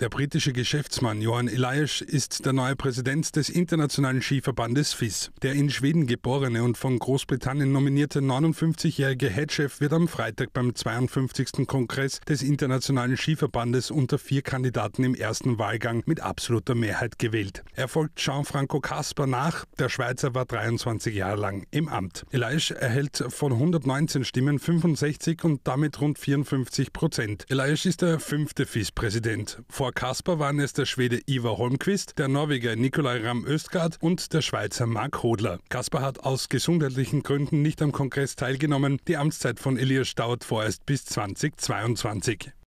Der britische Geschäftsmann Johann Elias ist der neue Präsident des Internationalen Skiverbandes FIS. Der in Schweden geborene und von Großbritannien nominierte 59-jährige Headchef wird am Freitag beim 52. Kongress des Internationalen Skiverbandes unter vier Kandidaten im ersten Wahlgang mit absoluter Mehrheit gewählt. Er folgt Jean-Franco Kasper nach, der Schweizer war 23 Jahre lang im Amt. Elias erhält von 119 Stimmen 65 und damit rund 54 Prozent. Elias ist der fünfte FIS-Präsident. Vor vor Kasper waren es der Schwede Ivar Holmquist, der Norweger Nikolai Ram Östgaard und der Schweizer Mark Hodler. Kasper hat aus gesundheitlichen Gründen nicht am Kongress teilgenommen. Die Amtszeit von Elias dauert vorerst bis 2022.